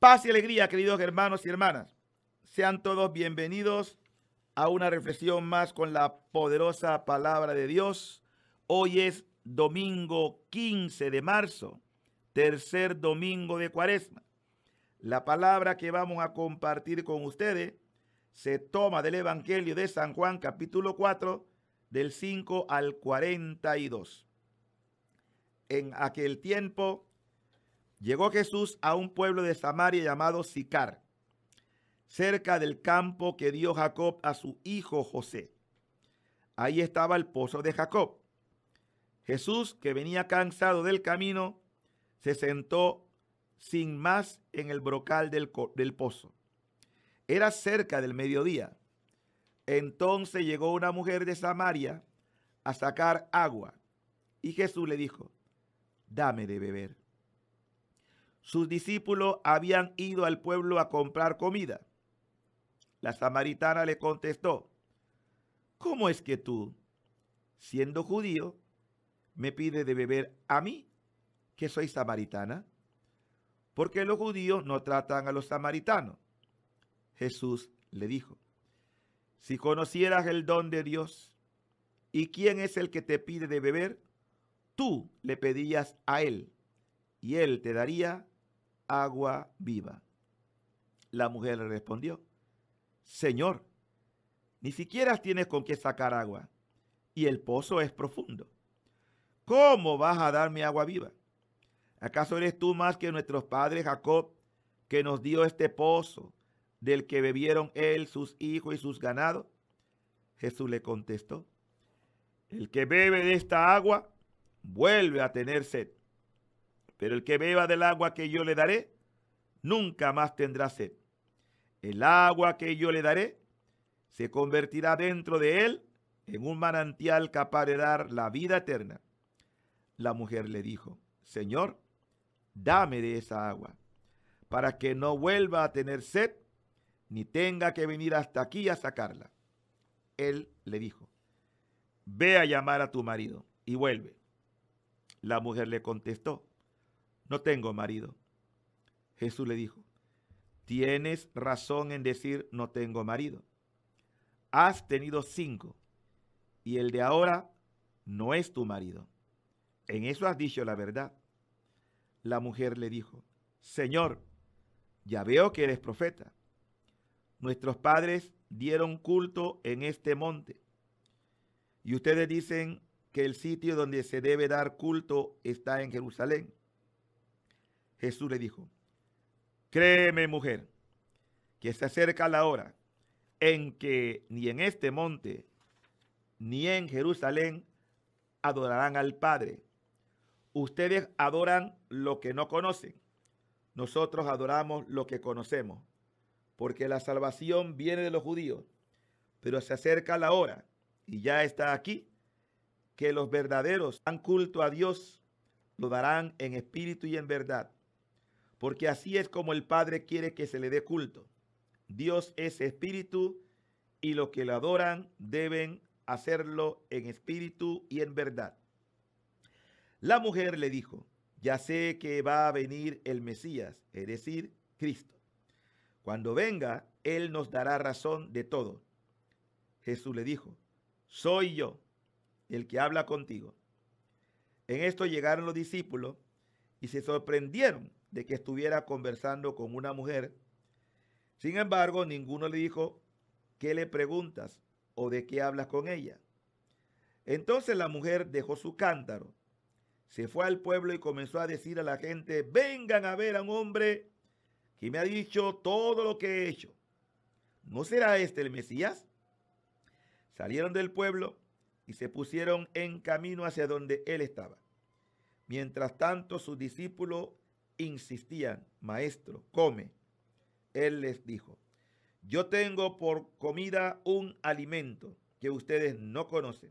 Paz y alegría, queridos hermanos y hermanas. Sean todos bienvenidos a una reflexión más con la poderosa palabra de Dios. Hoy es domingo 15 de marzo, tercer domingo de cuaresma. La palabra que vamos a compartir con ustedes se toma del Evangelio de San Juan capítulo 4 del 5 al 42. En aquel tiempo Llegó Jesús a un pueblo de Samaria llamado Sicar, cerca del campo que dio Jacob a su hijo José. Ahí estaba el pozo de Jacob. Jesús, que venía cansado del camino, se sentó sin más en el brocal del, pozo. Era cerca del mediodía. Entonces llegó una mujer de Samaria a sacar agua. Y Jesús le dijo, dame de beber sus discípulos habían ido al pueblo a comprar comida. La samaritana le contestó, ¿cómo es que tú, siendo judío, me pides de beber a mí, que soy samaritana? Porque los judíos no tratan a los samaritanos. Jesús le dijo, si conocieras el don de Dios y quién es el que te pide de beber, tú le pedías a él y él te daría agua viva. La mujer le respondió, Señor, ni siquiera tienes con qué sacar agua y el pozo es profundo. ¿Cómo vas a darme agua viva? ¿Acaso eres tú más que nuestros padres Jacob, que nos dio este pozo, del que bebieron él, sus hijos y sus ganados? Jesús le contestó, el que bebe de esta agua vuelve a tener sed, pero el que beba del agua que yo le daré, nunca más tendrá sed. El agua que yo le daré se convertirá dentro de él en un manantial capaz de dar la vida eterna. La mujer le dijo, Señor, dame de esa agua, para que no vuelva a tener sed, ni tenga que venir hasta aquí a sacarla. Él le dijo, ve a llamar a tu marido y vuelve. La mujer le contestó, no tengo marido. Jesús le dijo, tienes razón en decir, no tengo marido. Has tenido cinco y el de ahora no es tu marido. En eso has dicho la verdad. La mujer le dijo, Señor, ya veo que eres profeta. Nuestros padres dieron culto en este monte. Y ustedes dicen que el sitio donde se debe dar culto está en Jerusalén. Jesús le dijo, créeme mujer, que se acerca la hora en que ni en este monte ni en Jerusalén adorarán al Padre. Ustedes adoran lo que no conocen. Nosotros adoramos lo que conocemos, porque la salvación viene de los judíos. Pero se acerca la hora, y ya está aquí, que los verdaderos han culto a Dios, lo darán en espíritu y en verdad porque así es como el Padre quiere que se le dé culto. Dios es espíritu y los que le adoran deben hacerlo en espíritu y en verdad. La mujer le dijo, ya sé que va a venir el Mesías, es decir, Cristo. Cuando venga, Él nos dará razón de todo. Jesús le dijo, soy yo el que habla contigo. En esto llegaron los discípulos y se sorprendieron de que estuviera conversando con una mujer. Sin embargo, ninguno le dijo, ¿qué le preguntas o de qué hablas con ella? Entonces la mujer dejó su cántaro, se fue al pueblo y comenzó a decir a la gente, vengan a ver a un hombre que me ha dicho todo lo que he hecho. ¿No será este el Mesías? Salieron del pueblo y se pusieron en camino hacia donde él estaba. Mientras tanto, sus discípulos insistían, maestro, come. Él les dijo, yo tengo por comida un alimento que ustedes no conocen.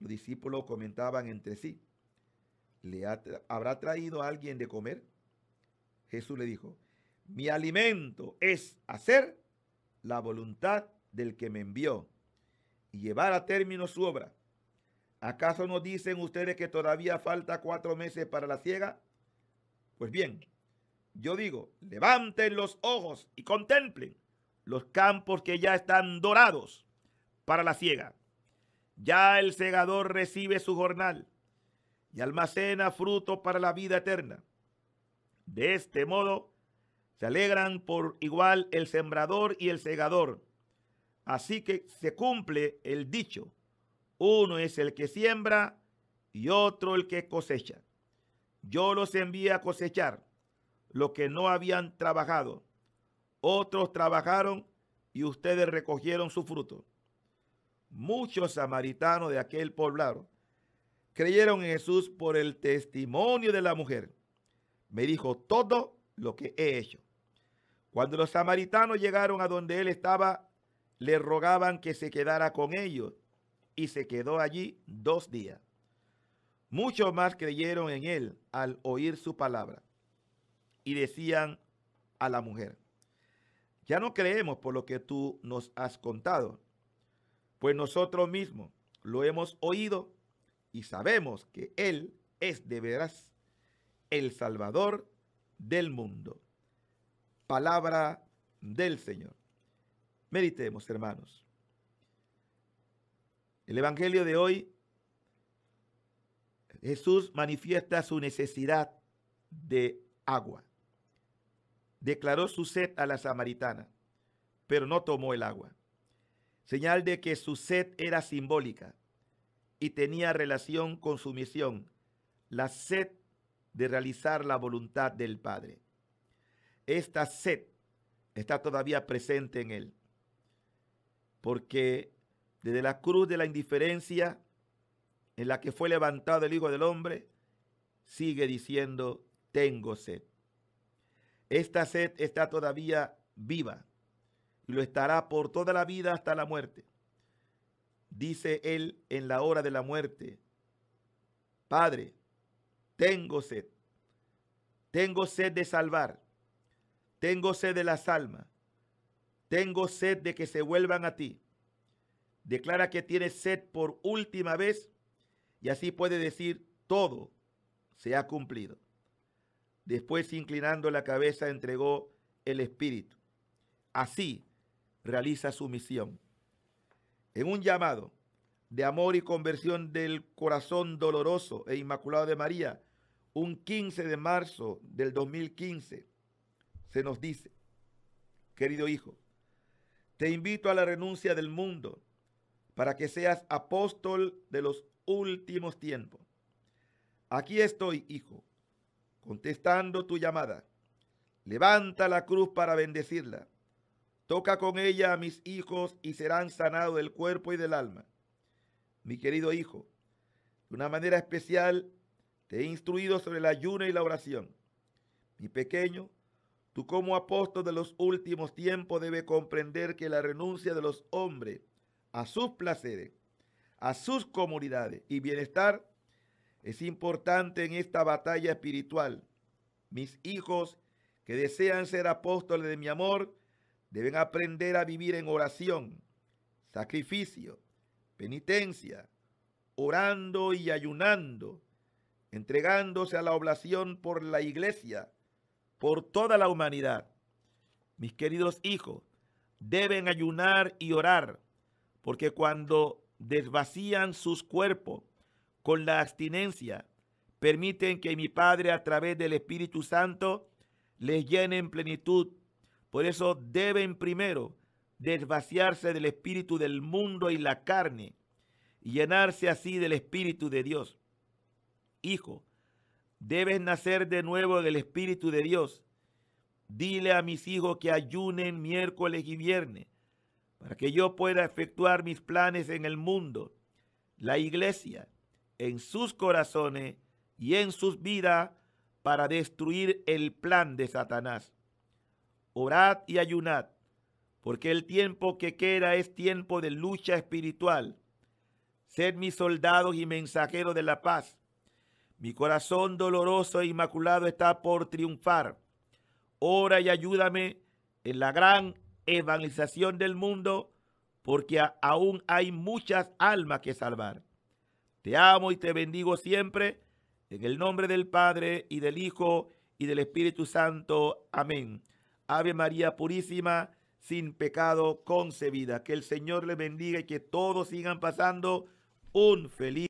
Los discípulos comentaban entre sí, ¿le habrá traído a alguien de comer? Jesús le dijo, mi alimento es hacer la voluntad del que me envió y llevar a término su obra. ¿Acaso no dicen ustedes que todavía falta cuatro meses para la ciega? Pues bien, yo digo, levanten los ojos y contemplen los campos que ya están dorados para la ciega. Ya el segador recibe su jornal y almacena fruto para la vida eterna. De este modo, se alegran por igual el sembrador y el segador. Así que se cumple el dicho, uno es el que siembra y otro el que cosecha. Yo los envié a cosechar lo que no habían trabajado. Otros trabajaron y ustedes recogieron su fruto. Muchos samaritanos de aquel poblado creyeron en Jesús por el testimonio de la mujer. Me dijo todo lo que he hecho. Cuando los samaritanos llegaron a donde él estaba, le rogaban que se quedara con ellos y se quedó allí dos días. Muchos más creyeron en él al oír su palabra y decían a la mujer, ya no creemos por lo que tú nos has contado, pues nosotros mismos lo hemos oído y sabemos que él es de veras el Salvador del mundo. Palabra del Señor. Meditemos, hermanos. El Evangelio de hoy Jesús manifiesta su necesidad de agua. Declaró su sed a la samaritana, pero no tomó el agua. Señal de que su sed era simbólica y tenía relación con su misión, la sed de realizar la voluntad del Padre. Esta sed está todavía presente en él, porque desde la cruz de la indiferencia, en la que fue levantado el Hijo del Hombre, sigue diciendo, tengo sed. Esta sed está todavía viva y lo estará por toda la vida hasta la muerte. Dice él en la hora de la muerte, Padre, tengo sed, tengo sed de salvar, tengo sed de las almas, tengo sed de que se vuelvan a ti. Declara que tiene sed por última vez y así puede decir, todo se ha cumplido. Después, inclinando la cabeza, entregó el Espíritu. Así realiza su misión. En un llamado de amor y conversión del corazón doloroso e inmaculado de María, un 15 de marzo del 2015, se nos dice, querido hijo, te invito a la renuncia del mundo para que seas apóstol de los últimos tiempos. Aquí estoy, hijo, contestando tu llamada. Levanta la cruz para bendecirla. Toca con ella a mis hijos y serán sanados del cuerpo y del alma. Mi querido hijo, de una manera especial te he instruido sobre la ayuno y la oración. Mi pequeño, tú como apóstol de los últimos tiempos debe comprender que la renuncia de los hombres a sus placeres a sus comunidades y bienestar es importante en esta batalla espiritual. Mis hijos que desean ser apóstoles de mi amor deben aprender a vivir en oración, sacrificio, penitencia, orando y ayunando, entregándose a la oblación por la iglesia, por toda la humanidad. Mis queridos hijos, deben ayunar y orar, porque cuando desvacían sus cuerpos con la abstinencia, permiten que mi Padre a través del Espíritu Santo les llene en plenitud. Por eso deben primero desvaciarse del espíritu del mundo y la carne y llenarse así del espíritu de Dios. Hijo, debes nacer de nuevo del espíritu de Dios. Dile a mis hijos que ayunen miércoles y viernes para que yo pueda efectuar mis planes en el mundo. La iglesia, en sus corazones y en sus vidas, para destruir el plan de Satanás. Orad y ayunad, porque el tiempo que queda es tiempo de lucha espiritual. Sed mis soldados y mensajeros de la paz. Mi corazón doloroso e inmaculado está por triunfar. Ora y ayúdame en la gran evangelización del mundo, porque aún hay muchas almas que salvar. Te amo y te bendigo siempre, en el nombre del Padre y del Hijo y del Espíritu Santo. Amén. Ave María Purísima, sin pecado concebida. Que el Señor le bendiga y que todos sigan pasando un feliz.